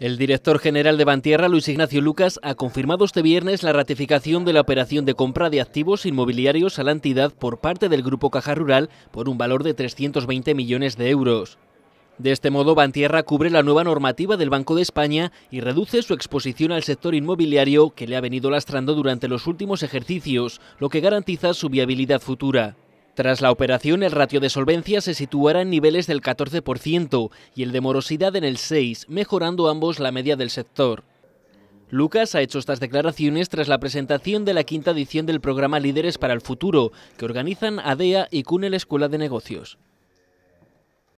El director general de Bantierra, Luis Ignacio Lucas, ha confirmado este viernes la ratificación de la operación de compra de activos inmobiliarios a la entidad por parte del Grupo Caja Rural por un valor de 320 millones de euros. De este modo, Bantierra cubre la nueva normativa del Banco de España y reduce su exposición al sector inmobiliario que le ha venido lastrando durante los últimos ejercicios, lo que garantiza su viabilidad futura. Tras la operación, el ratio de solvencia se situará en niveles del 14% y el de morosidad en el 6%, mejorando ambos la media del sector. Lucas ha hecho estas declaraciones tras la presentación de la quinta edición del programa Líderes para el Futuro, que organizan ADEA y CUNEL Escuela de Negocios.